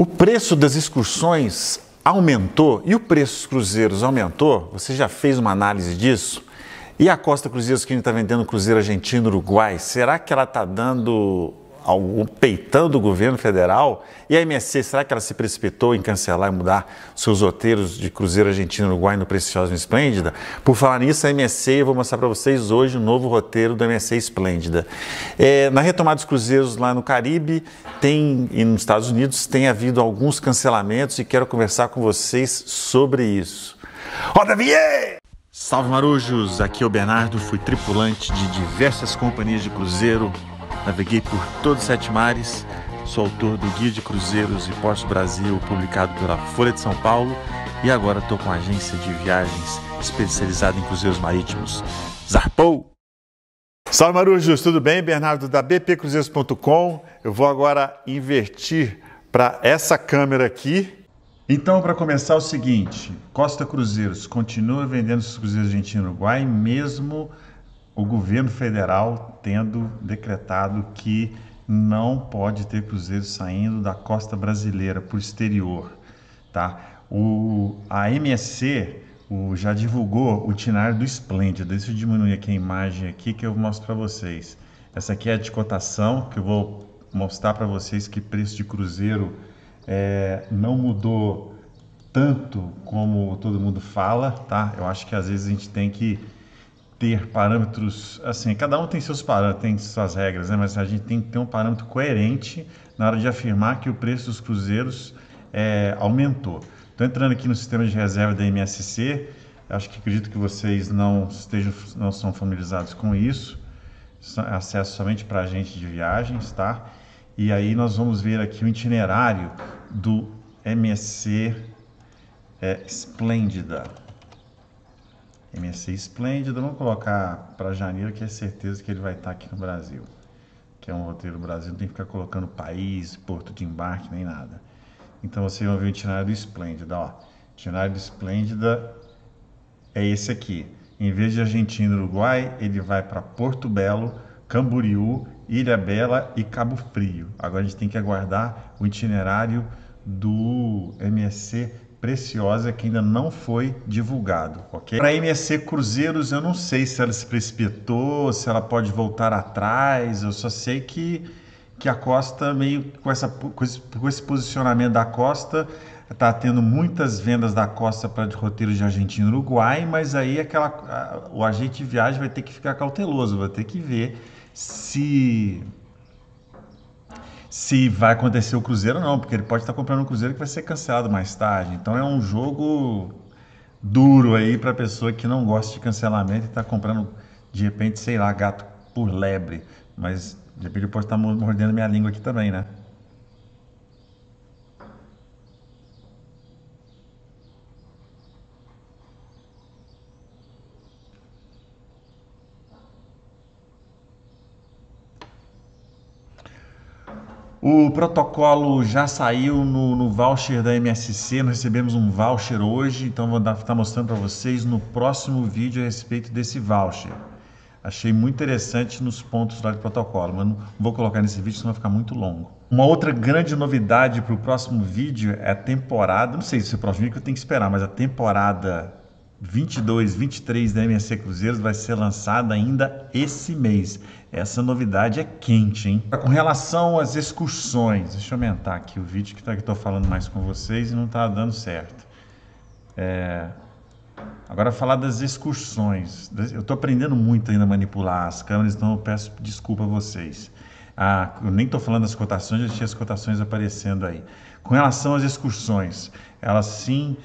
O preço das excursões aumentou e o preço dos cruzeiros aumentou. Você já fez uma análise disso? E a Costa Cruzeiros que a gente está vendendo cruzeiro argentino, Uruguai, será que ela está dando algum, peitando o governo federal? E a MSC, será que ela se precipitou em cancelar e mudar seus roteiros de Cruzeiro Argentino Uruguai no Preciosa e Esplêndida? Por falar nisso, a MSC, eu vou mostrar para vocês hoje o um novo roteiro da MSC Esplêndida. É, na retomada dos cruzeiros lá no Caribe tem, e nos Estados Unidos tem havido alguns cancelamentos e quero conversar com vocês sobre isso. Roda a Salve Marujos, aqui é o Bernardo, fui tripulante de diversas companhias de cruzeiro Naveguei por todos os sete mares, sou autor do Guia de Cruzeiros e Portos Brasil, publicado pela Folha de São Paulo, e agora estou com a agência de viagens especializada em cruzeiros marítimos. Zarpou! Salve Marujos, tudo bem? Bernardo da bpcruzeiros.com. Eu vou agora invertir para essa câmera aqui. Então, para começar, é o seguinte: Costa Cruzeiros continua vendendo os cruzeiros argentinos no Uruguai, mesmo o governo federal tendo decretado que não pode ter cruzeiro saindo da costa brasileira para o exterior, tá? O, a MSC o, já divulgou o itinerário do Splendid. Deixa eu diminuir aqui a imagem aqui que eu mostro para vocês. Essa aqui é a de cotação que eu vou mostrar para vocês que preço de cruzeiro é, não mudou tanto como todo mundo fala, tá? Eu acho que às vezes a gente tem que ter parâmetros, assim, cada um tem seus parâmetros, tem suas regras, né? Mas a gente tem que ter um parâmetro coerente na hora de afirmar que o preço dos cruzeiros é, aumentou. Então, entrando aqui no sistema de reserva da MSC, acho que acredito que vocês não estejam, não são familiarizados com isso. Acesso somente para gente de viagens, tá? E aí nós vamos ver aqui o itinerário do MSC é, Esplêndida. MSC esplêndido. Vamos colocar para janeiro, que é certeza que ele vai estar tá aqui no Brasil. Que é um roteiro Brasil, não tem que ficar colocando país, porto de embarque, nem nada. Então vocês vão ver o itinerário do Esplêndida. Ó. O itinerário do Esplêndida é esse aqui. Em vez de Argentina e Uruguai, ele vai para Porto Belo, Camboriú, Ilha Bela e Cabo Frio. Agora a gente tem que aguardar o itinerário do MSC preciosa que ainda não foi divulgado, ok? Para a MSC Cruzeiros, eu não sei se ela se precipitou, se ela pode voltar atrás, eu só sei que, que a Costa, meio com, essa, com, esse, com esse posicionamento da Costa, está tendo muitas vendas da Costa para de roteiros de Argentina e Uruguai, mas aí aquela, a, o agente de viagem vai ter que ficar cauteloso, vai ter que ver se se vai acontecer o Cruzeiro ou não, porque ele pode estar comprando um Cruzeiro que vai ser cancelado mais tarde. Então é um jogo duro aí para pessoa que não gosta de cancelamento e está comprando de repente, sei lá, gato por lebre. Mas de repente eu posso estar mordendo minha língua aqui também, né? O protocolo já saiu no, no, voucher da MSC, nós recebemos um voucher hoje, então vou estar tá mostrando para vocês no próximo vídeo a respeito desse voucher. Achei muito interessante nos pontos lá do protocolo, mas não vou colocar nesse vídeo, senão vai ficar muito longo. Uma outra grande novidade para o próximo vídeo é a temporada, não sei se é o próximo vídeo que eu tenho que esperar, mas a temporada 22, 23 da MSC Cruzeiros vai ser lançada ainda esse mês. Essa novidade é quente, hein? Tá, com relação às excursões, deixa eu aumentar aqui o vídeo que tá, estou falando mais com vocês e não está dando certo. É... Agora falar das excursões. Eu estou aprendendo muito ainda a manipular as câmeras, então eu peço desculpa a vocês a, eu nem estou falando das cotações, já tinha as cotações aparecendo aí. Com relação às excursões, elas sim,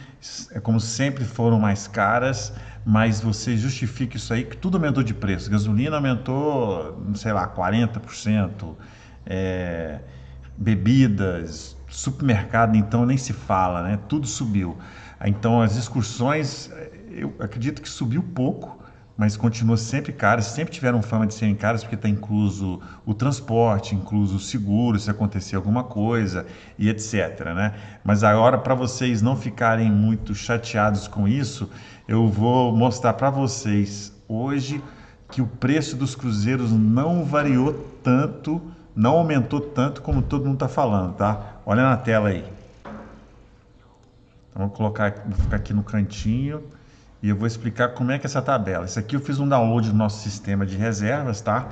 é como sempre, foram mais caras, mas você justifica isso aí, que tudo aumentou de preço. Gasolina aumentou, sei lá, 40%, é, bebidas, supermercado, então nem se fala, né? Tudo subiu. Então as excursões, eu acredito que subiu pouco, mas continua sempre caras, sempre tiveram fama de serem caras, porque está incluso o transporte, incluso o seguro, se acontecer alguma coisa e etc. Né? Mas agora, para vocês não ficarem muito chateados com isso, eu vou mostrar para vocês hoje que o preço dos cruzeiros não variou tanto, não aumentou tanto como todo mundo está falando, tá? Olha na tela aí. Então, vou colocar, vou ficar aqui no cantinho e eu vou explicar como é que é essa tabela. Isso aqui eu fiz um download do nosso sistema de reservas, tá?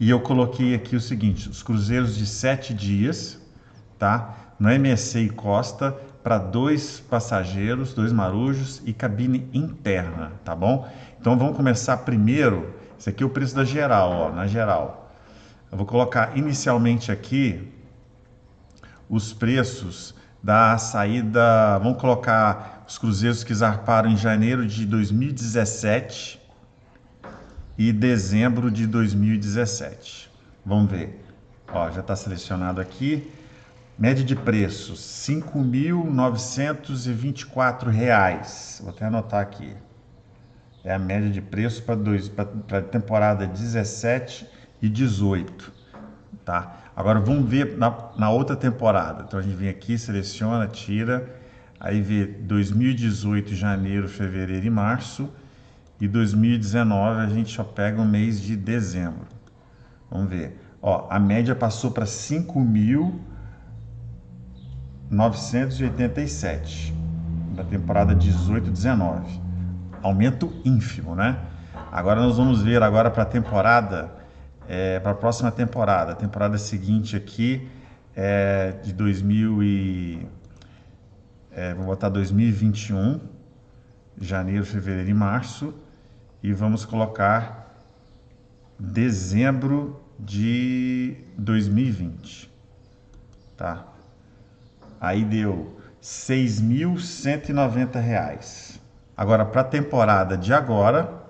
E eu coloquei aqui o seguinte, os cruzeiros de 7 dias, tá? No MSC Costa, para dois passageiros, dois marujos e cabine interna, tá bom? Então vamos começar primeiro, esse aqui é o preço da geral, ó, na geral. Eu vou colocar inicialmente aqui os preços da saída, vamos colocar os cruzeiros que zarparam em janeiro de 2017 e dezembro de 2017. Vamos ver. Ó, já está selecionado aqui. Média de preço, R$ 5.924. Vou até anotar aqui. É a média de preço para a temporada 17 e 18. Tá? Agora vamos ver na, na outra temporada. Então a gente vem aqui, seleciona, tira aí vê 2018, janeiro, fevereiro e março, e 2019 a gente só pega o mês de dezembro. Vamos ver. Ó, a média passou para 5.987 da temporada 18/19. Aumento ínfimo, né? Agora nós vamos ver agora para a temporada, é, para a próxima temporada, a temporada seguinte aqui é, de 2000 e é, vou botar 2021, janeiro, fevereiro e março, e vamos colocar dezembro de 2020, tá? Aí deu R$ 6.190. Agora, para a temporada de agora,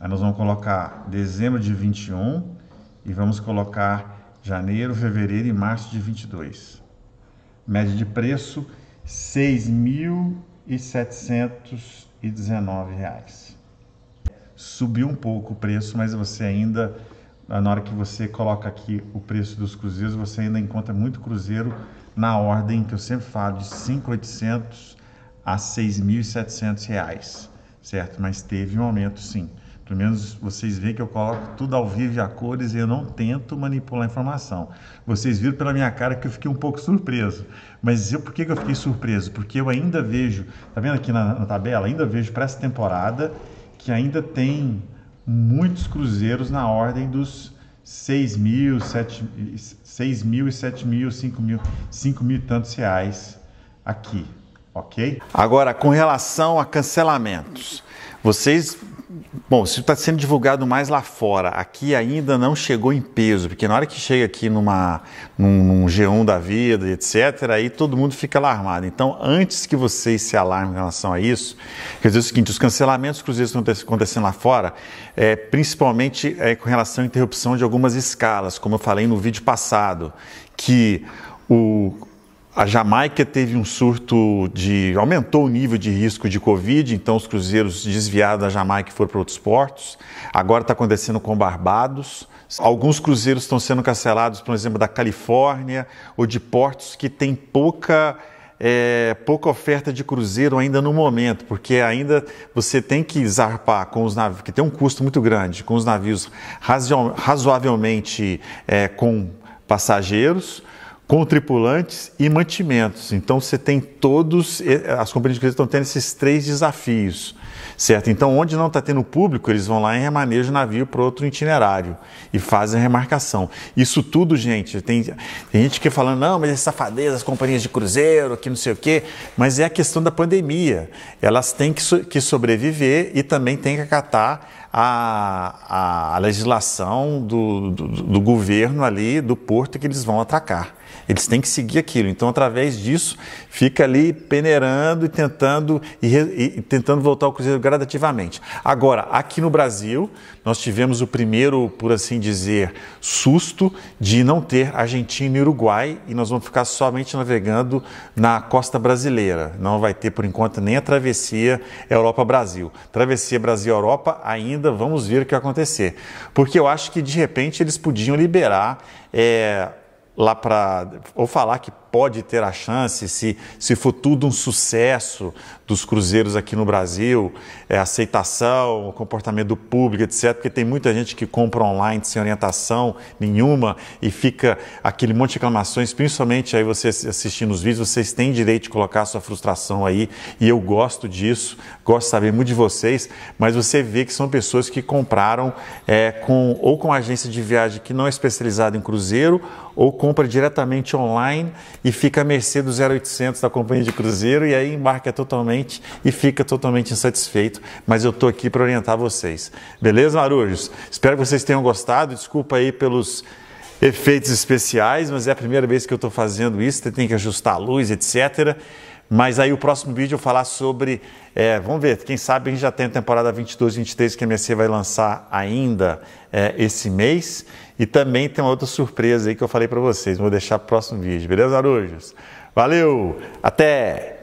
aí nós vamos colocar dezembro de 21 e vamos colocar janeiro, fevereiro e março de 22. Média de preço 6.719 reais. Subiu um pouco o preço, mas você ainda, na hora que você coloca aqui o preço dos cruzeiros, você ainda encontra muito cruzeiro na ordem que eu sempre falo de 5.800 a 6.700 reais, certo? Mas teve um aumento sim. Pelo menos vocês veem que eu coloco tudo ao vivo e a cores e eu não tento manipular a informação. Vocês viram pela minha cara que eu fiquei um pouco surpreso. Mas eu, por que, que eu fiquei surpreso? Porque eu ainda vejo, tá vendo aqui na, na tabela? Ainda vejo para essa temporada que ainda tem muitos cruzeiros na ordem dos 6 mil, 7, 6 mil e 7 mil, 5 mil, 5 mil e tantos reais aqui, ok? Agora, com relação a cancelamentos. Vocês Bom, isso está sendo divulgado mais lá fora. Aqui ainda não chegou em peso, porque na hora que chega aqui numa, num, num G1 da vida, etc., aí todo mundo fica alarmado. Então, antes que vocês se alarmem em relação a isso, quer dizer o seguinte: os cancelamentos cruzeiros estão acontecendo lá fora, é, principalmente é, com relação à interrupção de algumas escalas, como eu falei no vídeo passado, que o a Jamaica teve um surto de. aumentou o nível de risco de Covid, então os cruzeiros desviaram da Jamaica e foram para outros portos. Agora está acontecendo com Barbados. Alguns cruzeiros estão sendo cancelados, por exemplo, da Califórnia ou de portos que têm pouca. É, pouca oferta de cruzeiro ainda no momento, porque ainda você tem que zarpar com os navios, que tem um custo muito grande, com os navios razo, razoavelmente é, com passageiros, com tripulantes e mantimentos. Então você tem todos, eh, as companhias de cruzeiro estão tendo esses três desafios, certo? Então onde não está tendo público, eles vão lá e remanejam o navio para outro itinerário e fazem a remarcação. Isso tudo, gente, tem, tem gente que falando, não, mas é safadeza, as companhias de cruzeiro, que não sei o quê, mas é a questão da pandemia. Elas têm que, so, que sobreviver e também têm que acatar a, a legislação do, do, do governo ali, do porto que eles vão atacar Eles têm que seguir aquilo. Então, através disso, fica ali peneirando e tentando, e, e, tentando voltar ao Cruzeiro gradativamente. Agora, aqui no Brasil, nós tivemos o primeiro, por assim dizer, susto de não ter Argentina e Uruguai e nós vamos ficar somente navegando na costa brasileira. Não vai ter, por enquanto, nem a travessia Europa-Brasil. Travessia Brasil-Europa ainda ainda, vamos ver o que vai acontecer. Porque eu acho que de repente eles podiam liberar é, lá para. ou falar que pode ter a chance, se, se for tudo um sucesso dos cruzeiros aqui no Brasil, é, aceitação, o comportamento do público, etc., porque tem muita gente que compra online sem orientação nenhuma e fica aquele monte de reclamações, principalmente aí você assistindo os vídeos, vocês têm direito de colocar a sua frustração aí e eu gosto disso, gosto de saber muito de vocês, mas você vê que são pessoas que compraram é, com ou com agência de viagem que não é especializada em cruzeiro ou compra diretamente online e fica à mercê do 0800 da companhia de cruzeiro e aí embarca totalmente e fica totalmente insatisfeito. Mas eu estou aqui para orientar vocês. Beleza, Marujos? Espero que vocês tenham gostado. Desculpa aí pelos efeitos especiais, mas é a primeira vez que eu estou fazendo isso, tem que ajustar a luz, etc. Mas aí o próximo vídeo eu vou falar sobre, é, vamos ver, quem sabe a gente já tem a temporada 22, 23 que a MSC vai lançar ainda é, esse mês. E também tem uma outra surpresa aí que eu falei para vocês. Vou deixar para o próximo vídeo, beleza, Arujos? Valeu! Até!